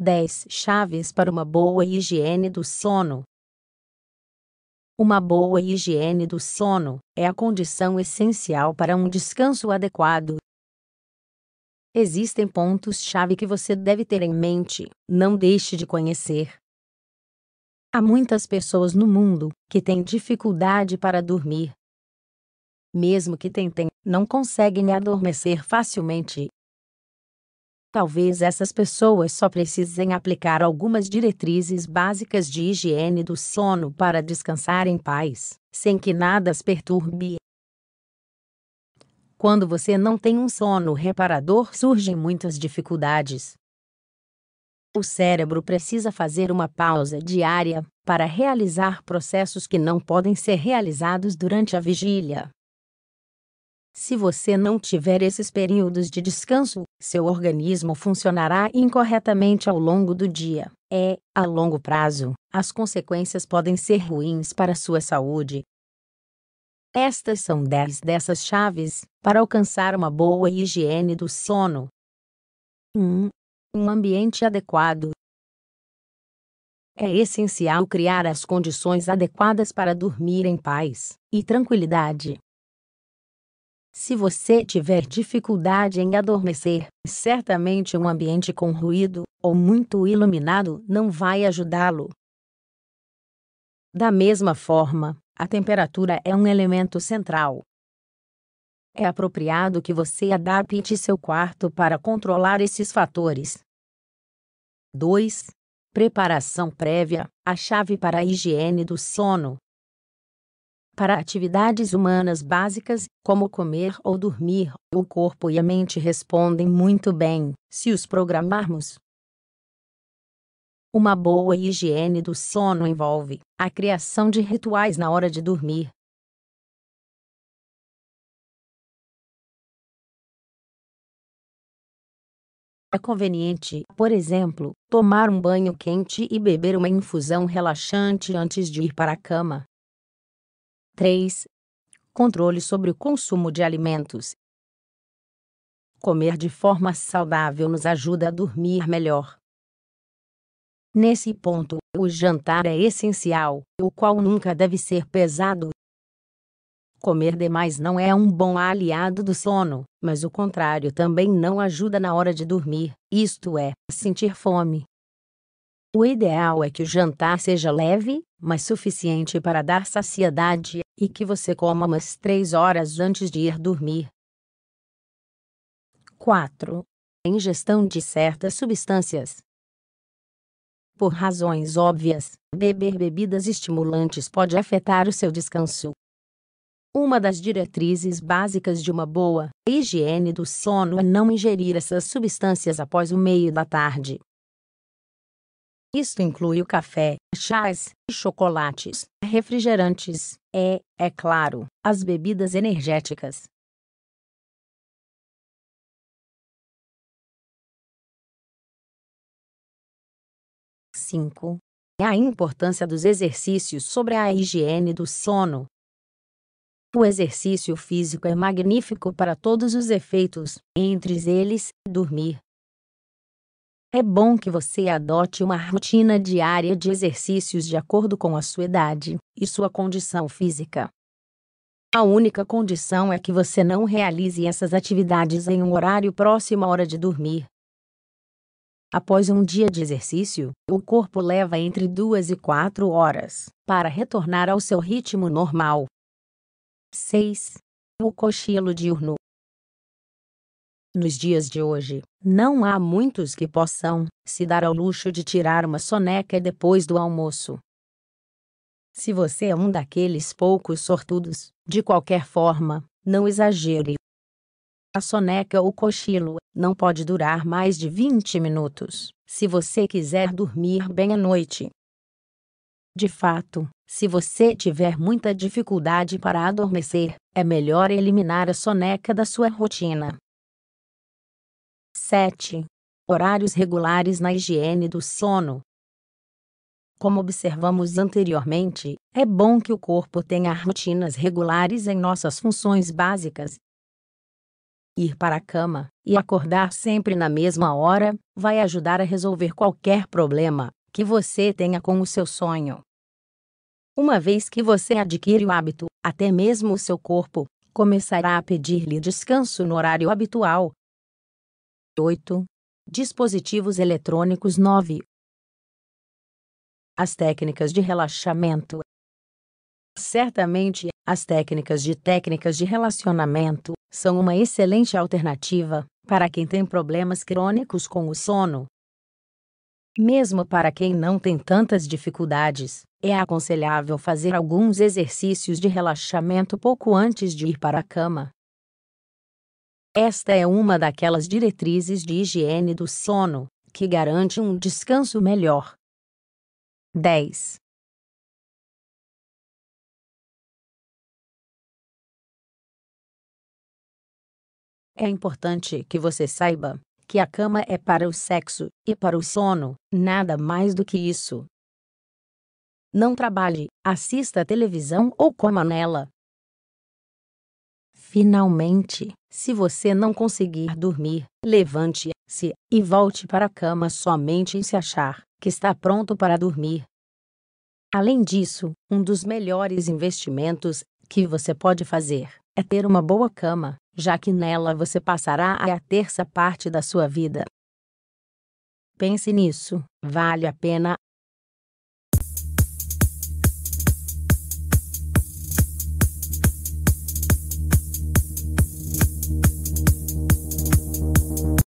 10 chaves para uma boa higiene do sono. Uma boa higiene do sono é a condição essencial para um descanso adequado. Existem pontos-chave que você deve ter em mente, não deixe de conhecer. Há muitas pessoas no mundo que têm dificuldade para dormir. Mesmo que tentem, não conseguem adormecer facilmente Talvez essas pessoas só precisem aplicar algumas diretrizes básicas de higiene do sono para descansar em paz, sem que nada as perturbe. Quando você não tem um sono reparador, surgem muitas dificuldades. O cérebro precisa fazer uma pausa diária para realizar processos que não podem ser realizados durante a vigília. Se você não tiver esses períodos de descanso, seu organismo funcionará incorretamente ao longo do dia. É, a longo prazo, as consequências podem ser ruins para sua saúde. Estas são 10 dessas chaves para alcançar uma boa higiene do sono. 1. Um, um ambiente adequado. É essencial criar as condições adequadas para dormir em paz e tranquilidade. Se você tiver dificuldade em adormecer, certamente um ambiente com ruído ou muito iluminado não vai ajudá-lo. Da mesma forma, a temperatura é um elemento central. É apropriado que você adapte seu quarto para controlar esses fatores. 2. Preparação prévia a chave para a higiene do sono. Para atividades humanas básicas, como comer ou dormir, o corpo e a mente respondem muito bem, se os programarmos. Uma boa higiene do sono envolve a criação de rituais na hora de dormir, É conveniente, por exemplo, tomar um banho quente e beber uma infusão relaxante antes de ir para a cama. 3. Controle sobre o consumo de alimentos. Comer de forma saudável nos ajuda a dormir melhor. Nesse ponto, o jantar é essencial, o qual nunca deve ser pesado. Comer demais não é um bom aliado do sono, mas o contrário também não ajuda na hora de dormir, isto é, sentir fome. O ideal é que o jantar seja leve, mas suficiente para dar saciedade, e que você coma umas 3 horas antes de ir dormir. 4. Ingestão de certas substâncias. Por razões óbvias, beber bebidas estimulantes pode afetar o seu descanso. Uma das diretrizes básicas de uma boa higiene do sono é não ingerir essas substâncias após o meio da tarde. Isso inclui o café, chás, chocolates, refrigerantes e, é claro, as bebidas energéticas. Cinco. É a importância dos exercícios sobre a higiene do sono. O exercício físico é magnífico para todos os efeitos, entre eles, dormir, é bom que você adote uma rotina diária de exercícios de acordo com a sua idade e sua condição física. A única condição é que você não realize essas atividades em um horário próximo à hora de dormir. Após um dia de exercício, o corpo leva entre duas e quatro horas para retornar ao seu ritmo normal. 6. O cochilo diurno. Nos dias de hoje, não há muitos que possam se dar ao luxo de tirar uma soneca depois do almoço. Se você é um daqueles poucos sortudos, de qualquer forma, não exagere. A soneca ou cochilo não pode durar mais de 20 minutos, se você quiser dormir bem à noite. De fato, se você tiver muita dificuldade para adormecer, é melhor eliminar a soneca da sua rotina 7. Horários regulares na higiene do sono. Como observamos anteriormente, é bom que o corpo tenha rotinas regulares em nossas funções básicas. Ir para a cama e acordar sempre na mesma hora vai ajudar a resolver qualquer problema que você tenha com o seu sonho. Uma vez que você adquire o hábito, até mesmo o seu corpo começará a pedir-lhe descanso no horário habitual, 8. Dispositivos eletrônicos 9. As técnicas de relaxamento. Certamente, as técnicas de técnicas de relacionamento são uma excelente alternativa para quem tem problemas crônicos com o sono. Mesmo para quem não tem tantas dificuldades, é aconselhável fazer alguns exercícios de relaxamento pouco antes de ir para a cama. Esta é uma daquelas diretrizes de higiene do sono, que garante um descanso melhor. 10. É importante que você saiba que a cama é para o sexo e para o sono, nada mais do que isso. Não trabalhe, assista televisão ou coma nela. Finalmente, se você não conseguir dormir, levante-se e volte para a cama somente se achar que está pronto para dormir. Além disso, um dos melhores investimentos que você pode fazer é ter uma boa cama, já que nela você passará a terça parte da sua vida. Pense nisso, vale a pena